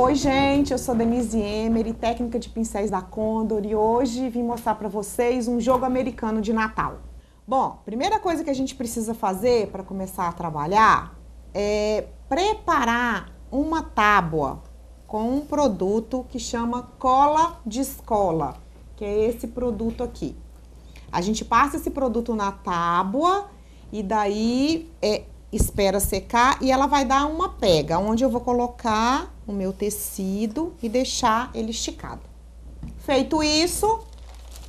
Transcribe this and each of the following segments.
Oi, gente, eu sou Denise Emery, técnica de pincéis da Condor, e hoje vim mostrar para vocês um jogo americano de Natal. Bom, primeira coisa que a gente precisa fazer para começar a trabalhar é preparar uma tábua com um produto que chama cola de escola, que é esse produto aqui. A gente passa esse produto na tábua e daí é, espera secar e ela vai dar uma pega, onde eu vou colocar o meu tecido e deixar ele esticado. Feito isso,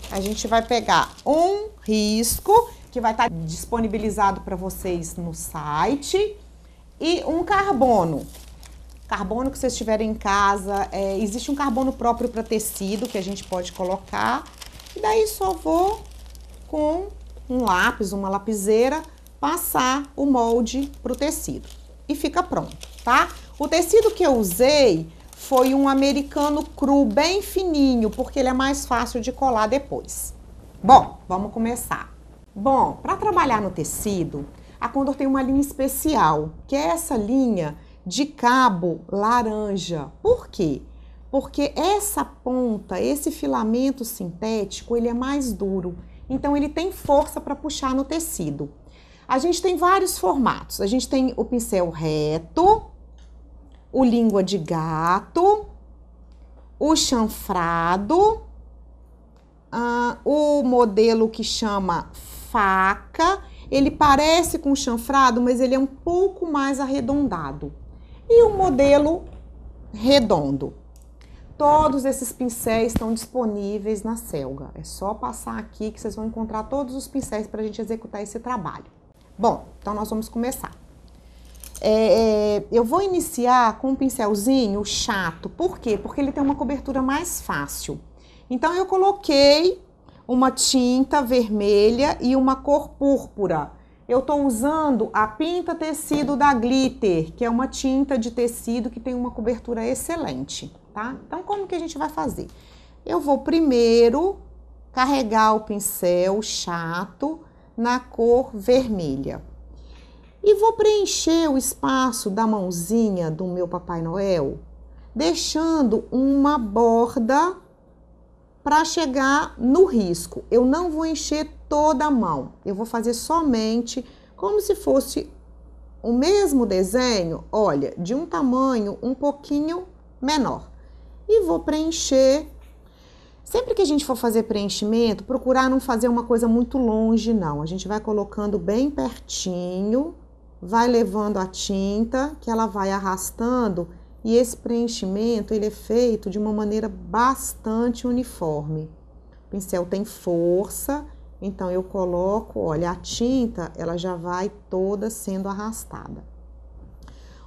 a gente vai pegar um risco que vai estar disponibilizado para vocês no site e um carbono. Carbono que vocês tiverem em casa, é, existe um carbono próprio para tecido que a gente pode colocar. E daí só vou com um lápis, uma lapiseira, passar o molde para o tecido e fica pronto, tá? O tecido que eu usei foi um americano cru, bem fininho, porque ele é mais fácil de colar depois. Bom, vamos começar. Bom, para trabalhar no tecido, a Condor tem uma linha especial, que é essa linha de cabo laranja. Por quê? Porque essa ponta, esse filamento sintético, ele é mais duro. Então ele tem força para puxar no tecido. A gente tem vários formatos. A gente tem o pincel reto, o língua de gato, o chanfrado, uh, o modelo que chama faca. Ele parece com chanfrado, mas ele é um pouco mais arredondado. E o modelo redondo. Todos esses pincéis estão disponíveis na Selga. É só passar aqui que vocês vão encontrar todos os pincéis para a gente executar esse trabalho. Bom, então nós vamos começar. É, é, eu vou iniciar com um pincelzinho chato. Por quê? Porque ele tem uma cobertura mais fácil. Então, eu coloquei uma tinta vermelha e uma cor púrpura. Eu estou usando a Pinta Tecido da Glitter, que é uma tinta de tecido que tem uma cobertura excelente, tá? Então, como que a gente vai fazer? Eu vou primeiro carregar o pincel chato na cor vermelha. E vou preencher o espaço da mãozinha do meu Papai Noel, deixando uma borda para chegar no risco. Eu não vou encher toda a mão, eu vou fazer somente como se fosse o mesmo desenho, olha, de um tamanho um pouquinho menor. E vou preencher Sempre que a gente for fazer preenchimento, procurar não fazer uma coisa muito longe, não. A gente vai colocando bem pertinho, vai levando a tinta, que ela vai arrastando, e esse preenchimento ele é feito de uma maneira bastante uniforme. O pincel tem força, então eu coloco, olha, a tinta, ela já vai toda sendo arrastada.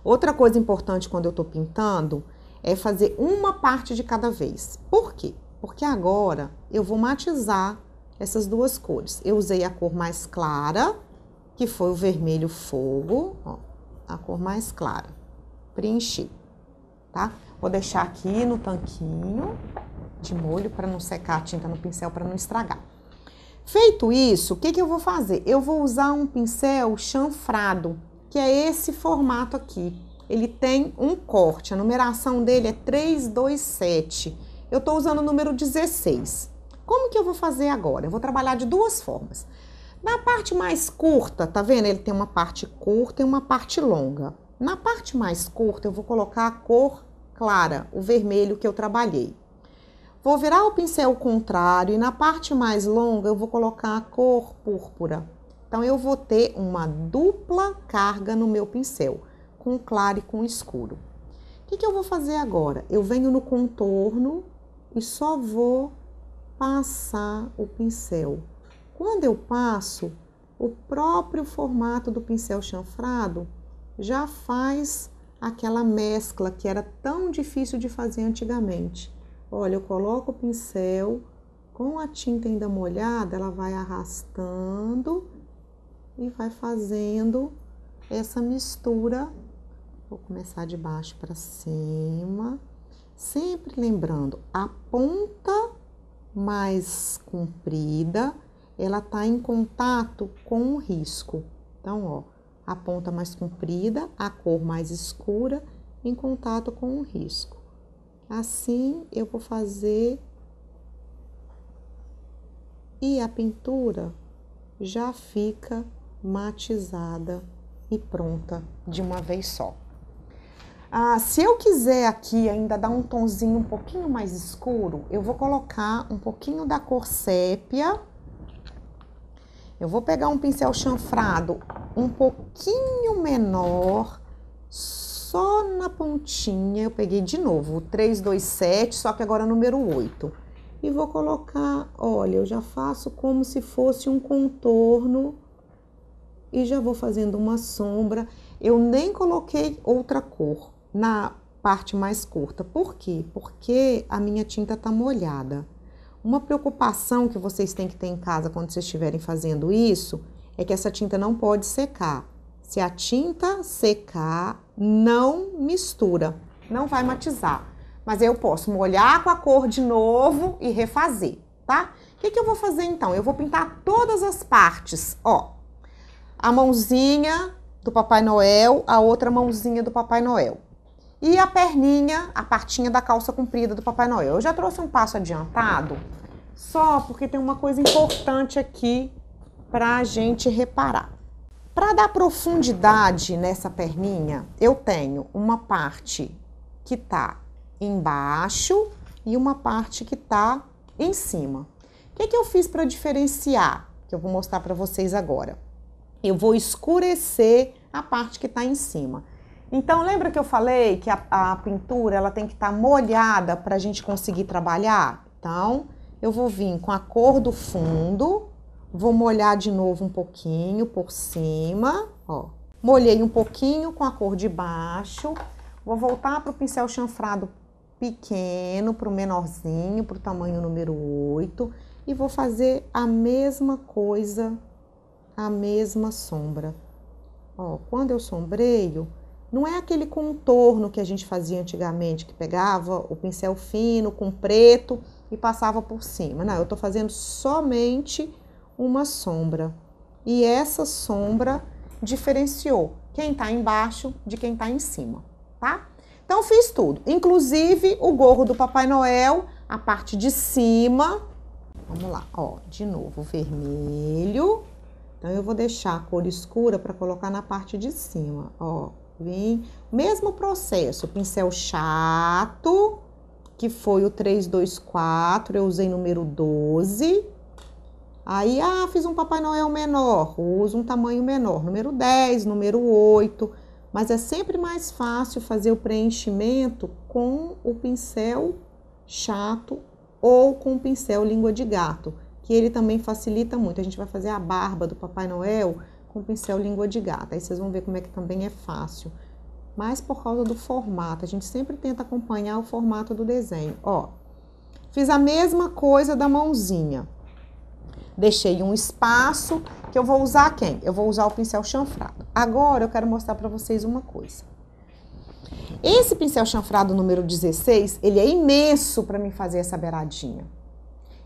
Outra coisa importante quando eu estou pintando é fazer uma parte de cada vez. Por quê? porque agora eu vou matizar essas duas cores. Eu usei a cor mais clara, que foi o vermelho fogo, ó, a cor mais clara. Preenchi, tá? Vou deixar aqui no tanquinho de molho para não secar a tinta no pincel, para não estragar. Feito isso, o que, que eu vou fazer? Eu vou usar um pincel chanfrado, que é esse formato aqui. Ele tem um corte, a numeração dele é 327 eu estou usando o número 16. Como que eu vou fazer agora? Eu vou trabalhar de duas formas. Na parte mais curta, tá vendo? Ele tem uma parte curta e uma parte longa. Na parte mais curta, eu vou colocar a cor clara, o vermelho que eu trabalhei. Vou virar o pincel contrário e na parte mais longa eu vou colocar a cor púrpura. Então eu vou ter uma dupla carga no meu pincel, com claro e com escuro. O que, que eu vou fazer agora? Eu venho no contorno e só vou passar o pincel. Quando eu passo, o próprio formato do pincel chanfrado já faz aquela mescla que era tão difícil de fazer antigamente. Olha, eu coloco o pincel com a tinta ainda molhada, ela vai arrastando e vai fazendo essa mistura. Vou começar de baixo para cima. Sempre lembrando, a ponta mais comprida, ela está em contato com o risco. Então, ó, a ponta mais comprida, a cor mais escura, em contato com o risco. Assim, eu vou fazer e a pintura já fica matizada e pronta de uma vez só. Ah, se eu quiser aqui ainda dar um tonzinho um pouquinho mais escuro, eu vou colocar um pouquinho da cor sépia. Eu vou pegar um pincel chanfrado um pouquinho menor, só na pontinha. Eu peguei de novo o 327, só que agora número 8. E vou colocar, olha, eu já faço como se fosse um contorno e já vou fazendo uma sombra. Eu nem coloquei outra cor na parte mais curta. Por quê? Porque a minha tinta está molhada. Uma preocupação que vocês têm que ter em casa quando vocês estiverem fazendo isso é que essa tinta não pode secar. Se a tinta secar, não mistura, não vai matizar. Mas eu posso molhar com a cor de novo e refazer, tá? O que, que eu vou fazer então? Eu vou pintar todas as partes, ó. A mãozinha do Papai Noel, a outra mãozinha do Papai Noel. E a perninha, a partinha da calça comprida do Papai Noel. Eu já trouxe um passo adiantado, só porque tem uma coisa importante aqui para a gente reparar. Para dar profundidade nessa perninha, eu tenho uma parte que tá embaixo e uma parte que tá em cima. O que, que eu fiz para diferenciar? Que eu vou mostrar para vocês agora. Eu vou escurecer a parte que está em cima. Então, lembra que eu falei que a, a pintura ela tem que estar tá molhada para a gente conseguir trabalhar? Então, eu vou vir com a cor do fundo, vou molhar de novo um pouquinho por cima, ó. Molhei um pouquinho com a cor de baixo, vou voltar para o pincel chanfrado pequeno, para o menorzinho, para o tamanho número 8, e vou fazer a mesma coisa, a mesma sombra. Ó, quando eu sombreio, não é aquele contorno que a gente fazia antigamente, que pegava o pincel fino com preto e passava por cima. Não, eu estou fazendo somente uma sombra. E essa sombra diferenciou quem está embaixo de quem está em cima, tá? Então fiz tudo, inclusive o gorro do Papai Noel, a parte de cima. Vamos lá, ó, de novo vermelho. Então eu vou deixar a cor escura para colocar na parte de cima, ó. Vem, mesmo processo, pincel chato, que foi o 324, eu usei número 12. Aí, ah, fiz um Papai Noel menor, uso um tamanho menor, número 10, número 8. Mas é sempre mais fácil fazer o preenchimento com o pincel chato ou com o pincel língua de gato, que ele também facilita muito. A gente vai fazer a barba do Papai Noel com pincel língua de gata. Aí vocês vão ver como é que também é fácil. Mas por causa do formato, a gente sempre tenta acompanhar o formato do desenho. Ó, fiz a mesma coisa da mãozinha. Deixei um espaço que eu vou usar quem? Eu vou usar o pincel chanfrado. Agora eu quero mostrar para vocês uma coisa. Esse pincel chanfrado número 16, ele é imenso para mim fazer essa beiradinha.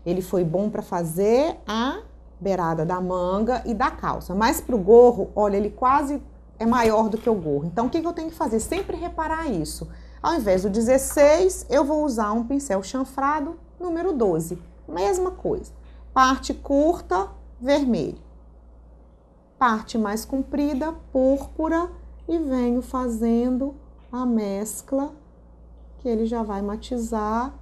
Ele foi bom para fazer a beirada da manga e da calça. Mas para o gorro, olha, ele quase é maior do que o gorro. Então, o que, que eu tenho que fazer? Sempre reparar isso. Ao invés do 16, eu vou usar um pincel chanfrado número 12. Mesma coisa. Parte curta, vermelho. Parte mais comprida, púrpura. E venho fazendo a mescla que ele já vai matizar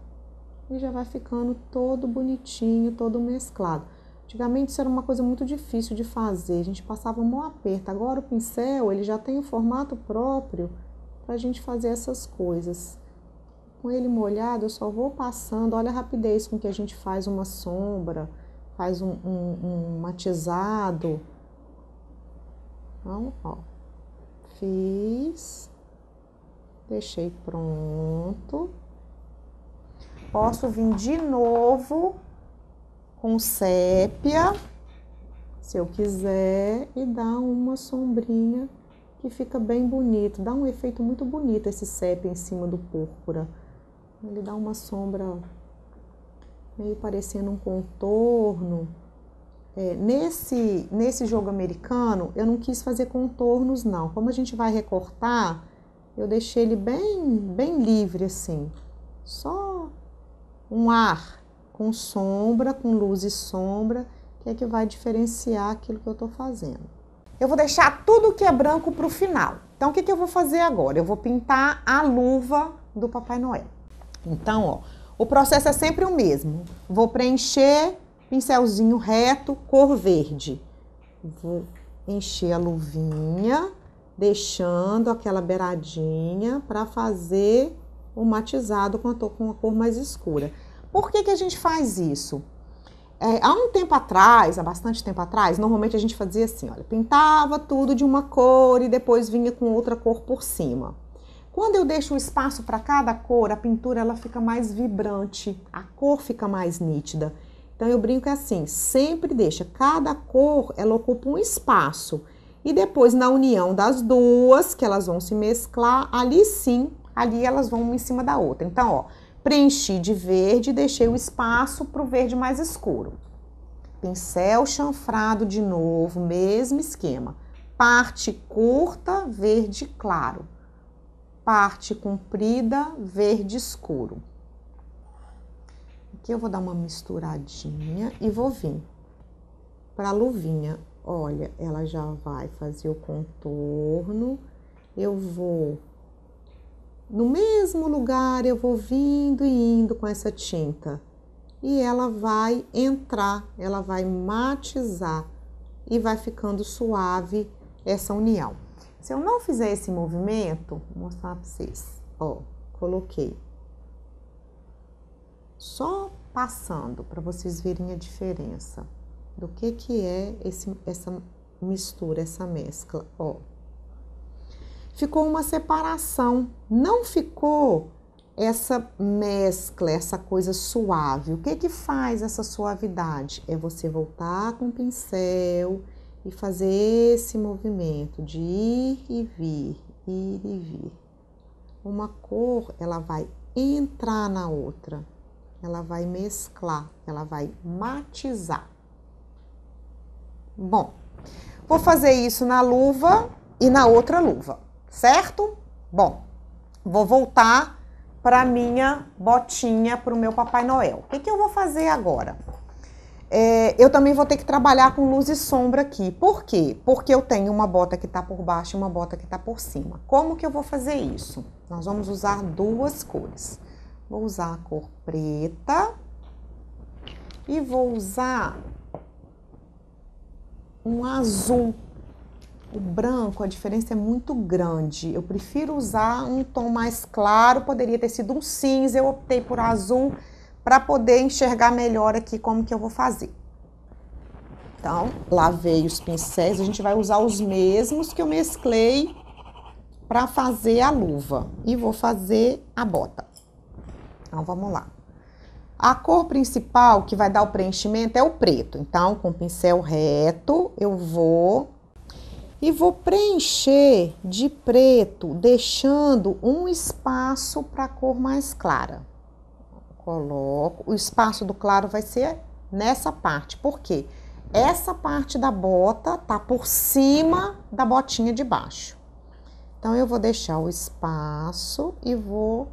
e já vai ficando todo bonitinho, todo mesclado. Antigamente isso era uma coisa muito difícil de fazer, a gente passava mão aperta. Agora o pincel ele já tem o formato próprio para a gente fazer essas coisas. Com ele molhado, eu só vou passando. Olha a rapidez com que a gente faz uma sombra, faz um, um, um matizado. Então, ó, fiz, deixei pronto. Posso vir de novo com sépia, se eu quiser, e dá uma sombrinha que fica bem bonito, dá um efeito muito bonito esse sépia em cima do púrpura. Ele dá uma sombra meio parecendo um contorno. É, nesse, nesse jogo americano, eu não quis fazer contornos, não. Como a gente vai recortar, eu deixei ele bem, bem livre, assim. Só um ar com sombra, com luz e sombra, que é que vai diferenciar aquilo que eu estou fazendo. Eu vou deixar tudo que é branco para o final. Então, o que, que eu vou fazer agora? Eu vou pintar a luva do Papai Noel. Então, ó, o processo é sempre o mesmo. Vou preencher, pincelzinho reto, cor verde. Vou encher a luvinha, deixando aquela beiradinha para fazer o matizado com a cor mais escura. Por que, que a gente faz isso? É, há um tempo atrás, há bastante tempo atrás, normalmente a gente fazia assim, olha, pintava tudo de uma cor e depois vinha com outra cor por cima. Quando eu deixo um espaço para cada cor, a pintura ela fica mais vibrante, a cor fica mais nítida. Então eu brinco é assim, sempre deixa cada cor, ela ocupa um espaço e depois na união das duas, que elas vão se mesclar, ali sim, ali elas vão uma em cima da outra. Então, ó, preenchi de verde e deixei o espaço para o verde mais escuro. Pincel chanfrado de novo, mesmo esquema. Parte curta, verde claro. Parte comprida, verde escuro. Aqui eu vou dar uma misturadinha e vou vir para a luvinha. Olha, ela já vai fazer o contorno. Eu vou no mesmo lugar eu vou vindo e indo com essa tinta e ela vai entrar, ela vai matizar e vai ficando suave essa união. Se eu não fizer esse movimento, vou mostrar para vocês, ó, coloquei só passando para vocês verem a diferença do que que é esse, essa mistura, essa mescla, ó ficou uma separação, não ficou essa mescla, essa coisa suave. O que que faz essa suavidade? É você voltar com o pincel e fazer esse movimento de ir e vir, ir e vir. Uma cor, ela vai entrar na outra. Ela vai mesclar, ela vai matizar. Bom, vou fazer isso na luva e na outra luva certo? Bom, vou voltar para minha botinha, para o meu Papai Noel. O que, que eu vou fazer agora? É, eu também vou ter que trabalhar com luz e sombra aqui. Por quê? Porque eu tenho uma bota que está por baixo e uma bota que está por cima. Como que eu vou fazer isso? Nós vamos usar duas cores. Vou usar a cor preta e vou usar um azul o branco, a diferença é muito grande. Eu prefiro usar um tom mais claro, poderia ter sido um cinza, eu optei por azul para poder enxergar melhor aqui como que eu vou fazer. Então, lavei os pincéis, a gente vai usar os mesmos que eu mesclei para fazer a luva. E vou fazer a bota. Então, vamos lá. A cor principal que vai dar o preenchimento é o preto. Então, com o pincel reto, eu vou e vou preencher de preto, deixando um espaço para a cor mais clara. Coloco, o espaço do claro vai ser nessa parte, porque essa parte da bota tá por cima da botinha de baixo. Então eu vou deixar o espaço e vou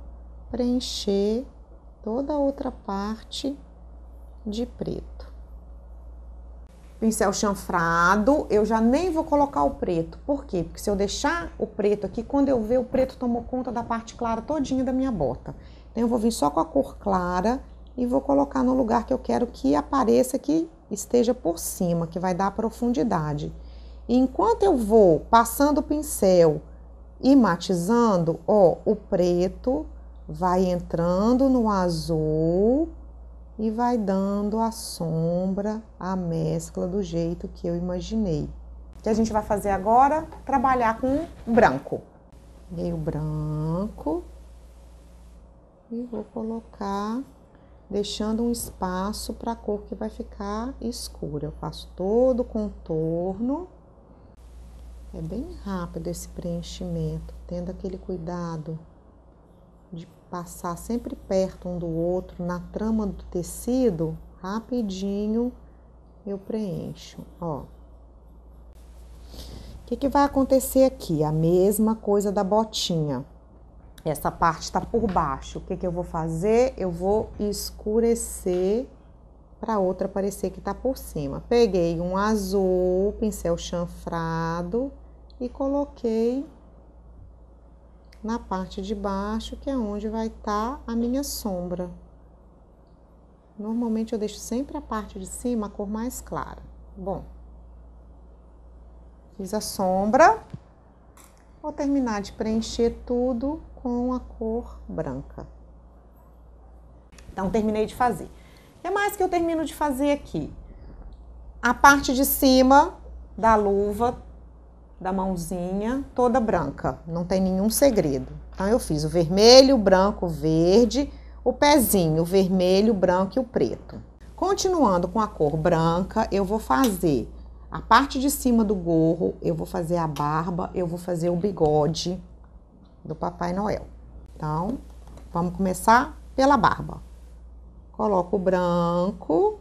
preencher toda a outra parte de preto pincel chanfrado, eu já nem vou colocar o preto. Por quê? Porque se eu deixar o preto aqui, quando eu ver, o preto tomou conta da parte clara todinha da minha bota. Então, eu vou vir só com a cor clara e vou colocar no lugar que eu quero que apareça, que esteja por cima, que vai dar profundidade. E enquanto eu vou passando o pincel e matizando, ó, o preto vai entrando no azul, e vai dando a sombra, a mescla do jeito que eu imaginei. O que a gente vai fazer agora? Trabalhar com branco. Peguei o branco e vou colocar, deixando um espaço para a cor que vai ficar escura. Eu faço todo o contorno. É bem rápido esse preenchimento, tendo aquele cuidado de passar sempre perto um do outro na trama do tecido, rapidinho eu preencho, ó. O que, que vai acontecer aqui? A mesma coisa da botinha. Essa parte está por baixo. O que, que eu vou fazer? Eu vou escurecer para outra parecer que está por cima. Peguei um azul, pincel chanfrado e coloquei na parte de baixo, que é onde vai estar tá a minha sombra. Normalmente eu deixo sempre a parte de cima a cor mais clara. Bom, fiz a sombra. Vou terminar de preencher tudo com a cor branca. Então, terminei de fazer. O que mais que eu termino de fazer aqui? A parte de cima da luva da mãozinha toda branca, não tem nenhum segredo. Então eu fiz o vermelho, o branco, o verde, o pezinho, o vermelho, o branco e o preto. Continuando com a cor branca, eu vou fazer a parte de cima do gorro, eu vou fazer a barba, eu vou fazer o bigode do Papai Noel. Então, vamos começar pela barba. Coloco o branco.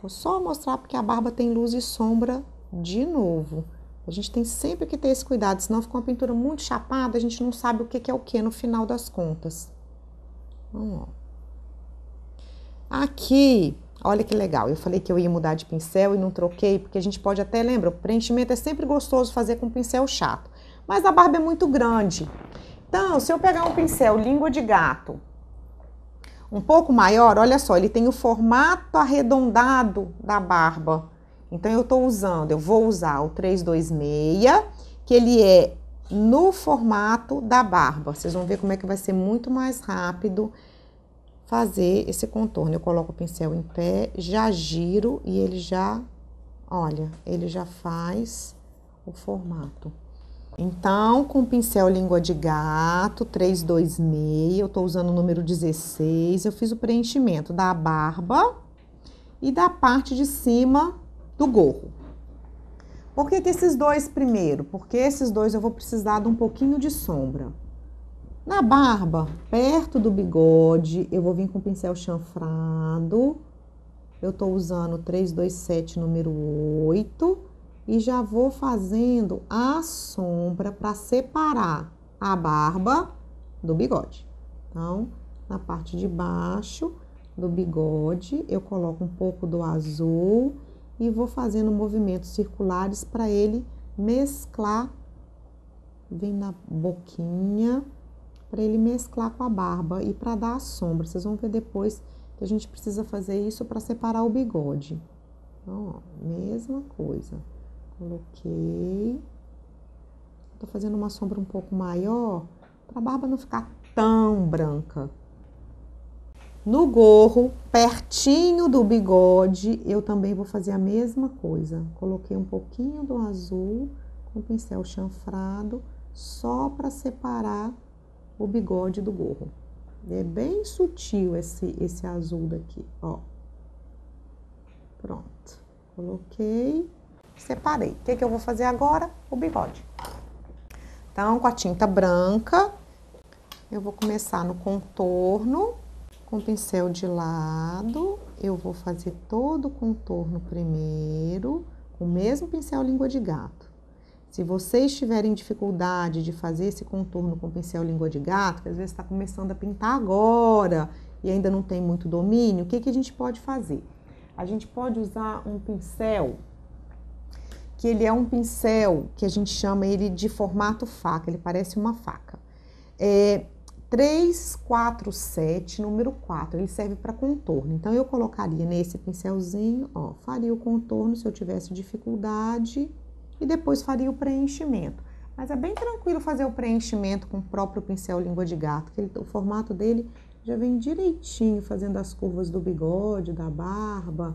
Vou só mostrar porque a barba tem luz e sombra de novo. A gente tem sempre que ter esse cuidado, senão fica uma pintura muito chapada, a gente não sabe o que é o que no final das contas. Aqui, olha que legal, eu falei que eu ia mudar de pincel e não troquei, porque a gente pode até, lembra, o preenchimento é sempre gostoso fazer com pincel chato, mas a barba é muito grande. Então, se eu pegar um pincel língua de gato, um pouco maior, olha só, ele tem o formato arredondado da barba. Então, eu estou usando, eu vou usar o 326, que ele é no formato da barba. Vocês vão ver como é que vai ser muito mais rápido fazer esse contorno. Eu coloco o pincel em pé, já giro e ele já, olha, ele já faz o formato. Então, com o pincel língua de gato, 326, eu estou usando o número 16, eu fiz o preenchimento da barba e da parte de cima do gorro. Por que, que esses dois primeiro? Porque esses dois eu vou precisar de um pouquinho de sombra. Na barba, perto do bigode, eu vou vir com o pincel chanfrado. Eu estou usando 327 número 8 e já vou fazendo a sombra para separar a barba do bigode. Então, na parte de baixo do bigode, eu coloco um pouco do azul e vou fazendo movimentos circulares para ele mesclar. Vem na boquinha para ele mesclar com a barba e para dar a sombra. Vocês vão ver depois que a gente precisa fazer isso para separar o bigode. Então, ó, mesma coisa. Coloquei. Tô fazendo uma sombra um pouco maior para a barba não ficar tão branca no gorro, pertinho do bigode, eu também vou fazer a mesma coisa. Coloquei um pouquinho do azul com o pincel chanfrado, só para separar o bigode do gorro. É bem sutil esse, esse azul daqui, ó. Pronto. Coloquei, separei. O que, que eu vou fazer agora? O bigode. Então, com a tinta branca, eu vou começar no contorno com o pincel de lado, eu vou fazer todo o contorno primeiro, com o mesmo pincel língua de gato. Se vocês tiverem dificuldade de fazer esse contorno com pincel língua de gato, que às vezes está começando a pintar agora e ainda não tem muito domínio, o que, que a gente pode fazer? A gente pode usar um pincel que ele é um pincel que a gente chama ele de formato faca, ele parece uma faca. É, 347, número 4. Ele serve para contorno. Então, eu colocaria nesse pincelzinho, ó, faria o contorno se eu tivesse dificuldade e depois faria o preenchimento. Mas é bem tranquilo fazer o preenchimento com o próprio pincel língua de gato, que ele, o formato dele já vem direitinho, fazendo as curvas do bigode, da barba.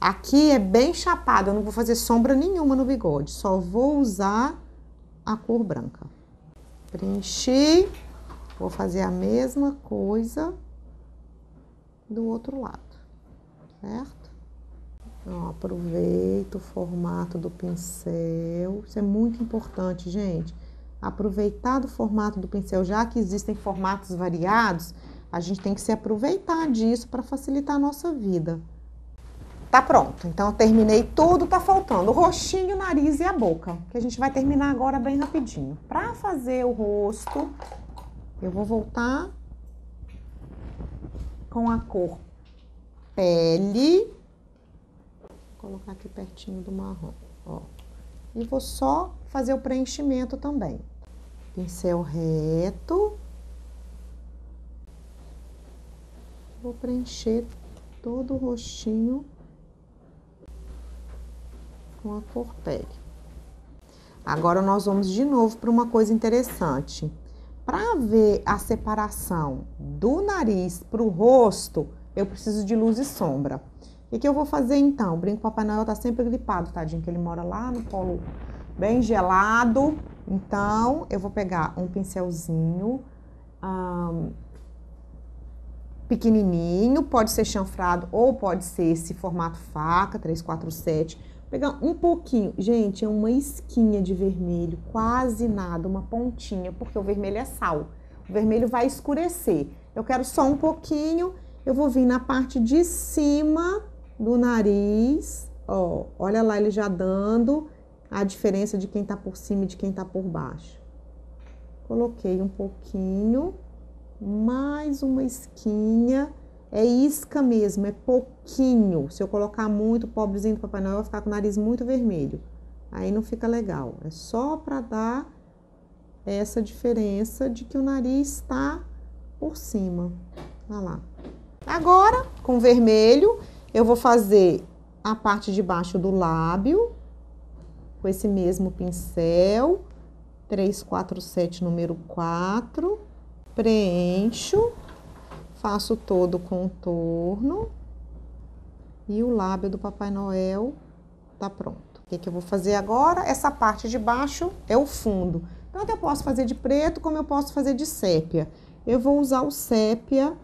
Aqui é bem chapado, eu não vou fazer sombra nenhuma no bigode, só vou usar a cor branca. Preenchi. Vou fazer a mesma coisa do outro lado, certo? Então, aproveito o formato do pincel. Isso é muito importante, gente. Aproveitar do formato do pincel, já que existem formatos variados, a gente tem que se aproveitar disso para facilitar a nossa vida. Tá pronto. Então eu terminei tudo, tá faltando o rostinho, o nariz e a boca, que a gente vai terminar agora bem rapidinho. Para fazer o rosto, eu vou voltar com a cor pele. Vou colocar aqui pertinho do marrom, ó. E vou só fazer o preenchimento também. Pincel reto. Vou preencher todo o rostinho com a cor pele. Agora nós vamos de novo para uma coisa interessante para ver a separação do nariz para o rosto, eu preciso de luz e sombra. O que, eu vou fazer então? O brinco Papai Noel tá sempre gripado, tadinho, que ele mora lá no polo bem gelado. Então, eu vou pegar um pincelzinho um, pequenininho, pode ser chanfrado ou pode ser esse formato faca, 347 Pegar um pouquinho, gente, é uma esquinha de vermelho, quase nada, uma pontinha, porque o vermelho é sal. O vermelho vai escurecer. Eu quero só um pouquinho, eu vou vir na parte de cima do nariz, ó, olha lá ele já dando a diferença de quem tá por cima e de quem tá por baixo. Coloquei um pouquinho, mais uma esquinha é isca mesmo, é pouquinho. Se eu colocar muito, pobrezinho do Papai Noel vai ficar com o nariz muito vermelho. Aí não fica legal. É só para dar essa diferença de que o nariz está por cima. Olha lá. Agora, com vermelho, eu vou fazer a parte de baixo do lábio com esse mesmo pincel. 347 número 4. Preencho Faço todo o contorno e o lábio do Papai Noel tá pronto. O que, que eu vou fazer agora? Essa parte de baixo é o fundo. Tanto eu posso fazer de preto, como eu posso fazer de sépia. Eu vou usar o sépia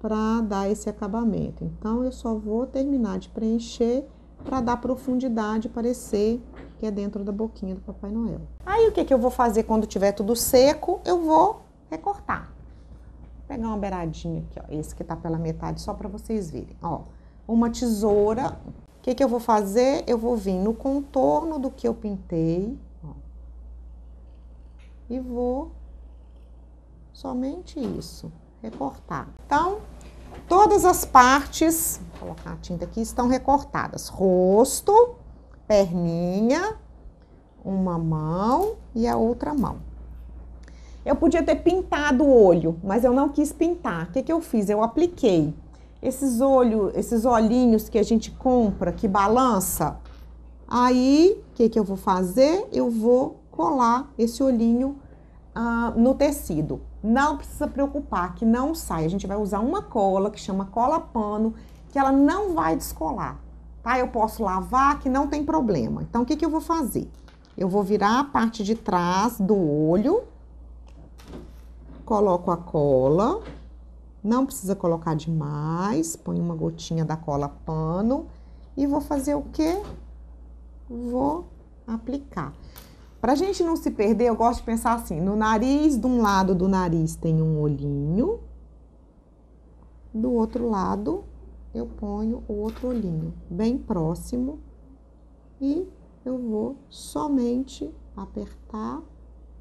para dar esse acabamento. Então, eu só vou terminar de preencher para dar profundidade, parecer que é dentro da boquinha do Papai Noel. Aí, o que, que eu vou fazer quando tiver tudo seco? Eu vou recortar pegar uma beiradinha aqui, ó, esse que tá pela metade, só para vocês verem, ó. Uma tesoura, o que que eu vou fazer? Eu vou vir no contorno do que eu pintei, ó, e vou somente isso, recortar. Então, todas as partes, vou colocar a tinta aqui, estão recortadas. Rosto, perninha, uma mão e a outra mão. Eu podia ter pintado o olho, mas eu não quis pintar. O que, que eu fiz? Eu apliquei esses olhos, esses olhinhos que a gente compra, que balança. Aí, o que, que eu vou fazer? Eu vou colar esse olhinho ah, no tecido. Não precisa preocupar que não sai. A gente vai usar uma cola que chama cola pano, que ela não vai descolar, tá? Eu posso lavar, que não tem problema. Então, o que, que eu vou fazer? Eu vou virar a parte de trás do olho coloco a cola, não precisa colocar demais, põe uma gotinha da cola pano e vou fazer o que? Vou aplicar. Pra gente não se perder, eu gosto de pensar assim: no nariz, de um lado do nariz tem um olhinho, do outro lado eu ponho o outro olhinho, bem próximo, e eu vou somente apertar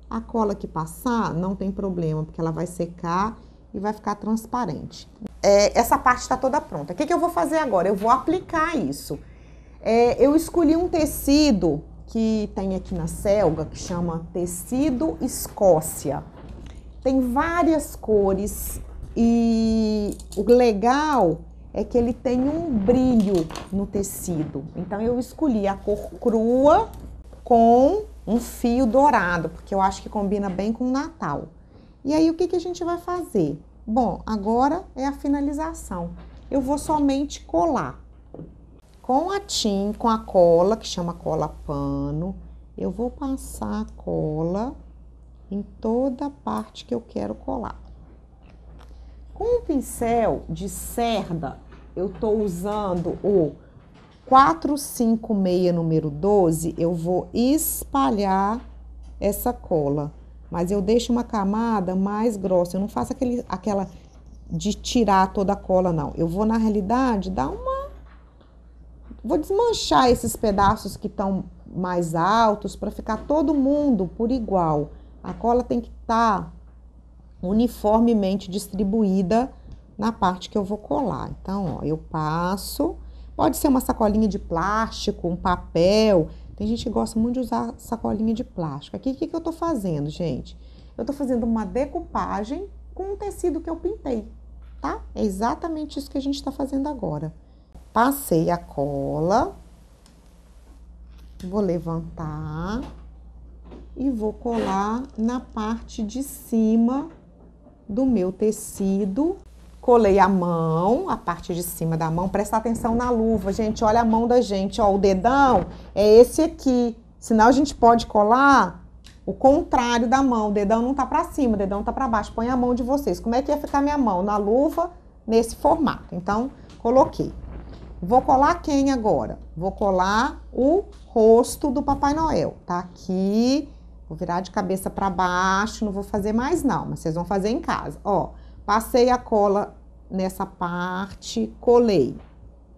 a cola que passar não tem problema, porque ela vai secar e vai ficar transparente. É, essa parte está toda pronta. O que, que, eu vou fazer agora? Eu vou aplicar isso. É, eu escolhi um tecido que tem aqui na selga, que chama tecido Escócia. Tem várias cores e o legal é que ele tem um brilho no tecido. Então eu escolhi a cor crua com um fio dourado, porque eu acho que combina bem com o Natal. E aí o que, que a gente vai fazer? Bom, agora é a finalização. Eu vou somente colar. Com a tinta com a cola, que chama cola pano, eu vou passar a cola em toda a parte que eu quero colar. Com o pincel de cerda, eu estou usando o 456, número 12, eu vou espalhar essa cola. Mas eu deixo uma camada mais grossa. Eu não faço aquele, aquela de tirar toda a cola, não. Eu vou, na realidade, dar uma. Vou desmanchar esses pedaços que estão mais altos para ficar todo mundo por igual. A cola tem que estar tá uniformemente distribuída na parte que eu vou colar. Então, ó, eu passo Pode ser uma sacolinha de plástico, um papel. Tem gente que gosta muito de usar sacolinha de plástico. Aqui, o que, que eu estou fazendo, gente? Eu estou fazendo uma decupagem com um tecido que eu pintei, tá? É exatamente isso que a gente está fazendo agora. Passei a cola. Vou levantar. E vou colar na parte de cima do meu tecido colei a mão, a parte de cima da mão, presta atenção na luva, gente, olha a mão da gente, ó, o dedão é esse aqui, senão a gente pode colar o contrário da mão, o dedão não tá para cima, o dedão tá para baixo, põe a mão de vocês, como é que ia ficar minha mão? Na luva, nesse formato, então, coloquei. Vou colar quem agora? Vou colar o rosto do Papai Noel, tá aqui, vou virar de cabeça para baixo, não vou fazer mais não, mas vocês vão fazer em casa, ó, passei a cola nessa parte, colei.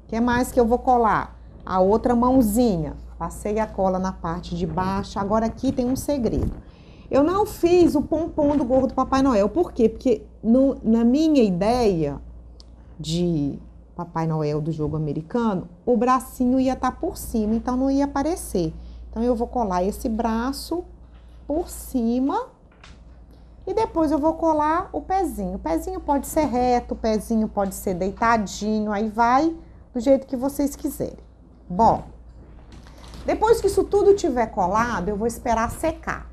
O que é mais que eu vou colar? A outra mãozinha. Passei a cola na parte de baixo. Agora aqui tem um segredo. Eu não fiz o pompom do gorro do Papai Noel. Por quê? Porque no, na minha ideia de Papai Noel do jogo americano, o bracinho ia estar tá por cima, então não ia aparecer. Então eu vou colar esse braço por cima e depois eu vou colar o pezinho. O pezinho pode ser reto, o pezinho pode ser deitadinho, aí vai do jeito que vocês quiserem. Bom, depois que isso tudo tiver colado, eu vou esperar secar,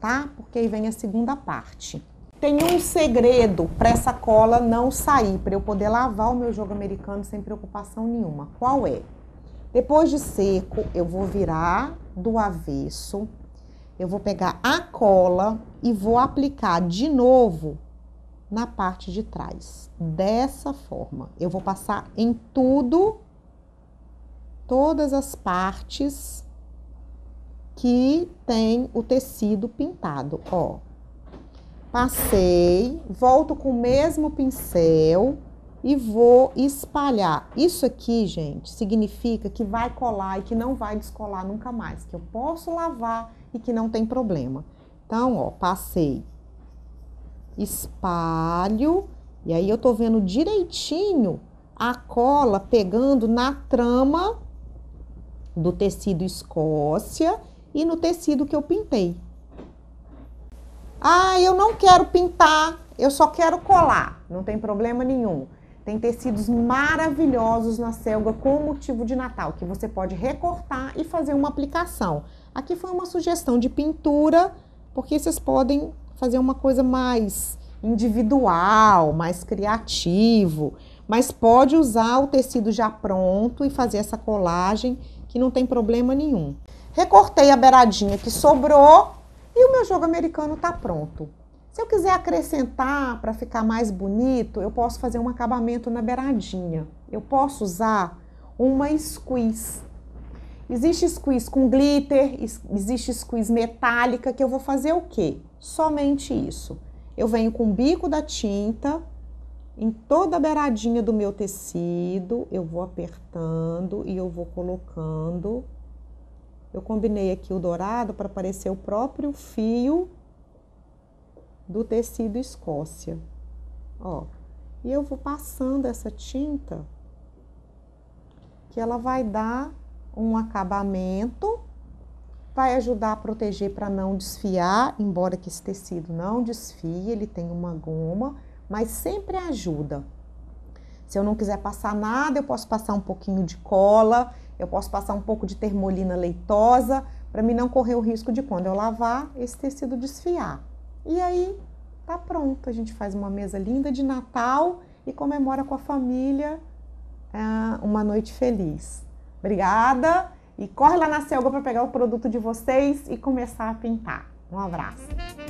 tá? Porque aí vem a segunda parte. Tem um segredo para essa cola não sair, para eu poder lavar o meu jogo americano sem preocupação nenhuma. Qual é? Depois de seco, eu vou virar do avesso, eu vou pegar a cola e vou aplicar de novo na parte de trás. Dessa forma, eu vou passar em tudo, todas as partes que tem o tecido pintado, ó. Passei, volto com o mesmo pincel e vou espalhar. Isso aqui, gente, significa que vai colar e que não vai descolar nunca mais, que eu posso lavar e que não tem problema. Então, ó, passei, espalho, e aí eu tô vendo direitinho a cola pegando na trama do tecido Escócia e no tecido que eu pintei. Ah, eu não quero pintar, eu só quero colar. Não tem problema nenhum. Tem tecidos maravilhosos na selga com motivo de Natal que você pode recortar e fazer uma aplicação. Aqui foi uma sugestão de pintura, porque vocês podem fazer uma coisa mais individual, mais criativo, mas pode usar o tecido já pronto e fazer essa colagem que não tem problema nenhum. Recortei a beiradinha que sobrou e o meu jogo americano está pronto. Se eu quiser acrescentar para ficar mais bonito, eu posso fazer um acabamento na beiradinha. Eu posso usar uma squeeze. Existe squeeze com glitter, existe squeeze metálica, que eu vou fazer o quê? Somente isso. Eu venho com o bico da tinta em toda a beiradinha do meu tecido, eu vou apertando e eu vou colocando. Eu combinei aqui o dourado para parecer o próprio fio do tecido Escócia. Ó, e eu vou passando essa tinta que ela vai dar um acabamento, vai ajudar a proteger para não desfiar, embora que esse tecido não desfie, ele tem uma goma, mas sempre ajuda. Se eu não quiser passar nada, eu posso passar um pouquinho de cola, eu posso passar um pouco de termolina leitosa, para mim não correr o risco de quando eu lavar esse tecido desfiar. E aí tá pronto, a gente faz uma mesa linda de Natal e comemora com a família ah, uma noite feliz. Obrigada e corre lá na selva para pegar o produto de vocês e começar a pintar. Um abraço.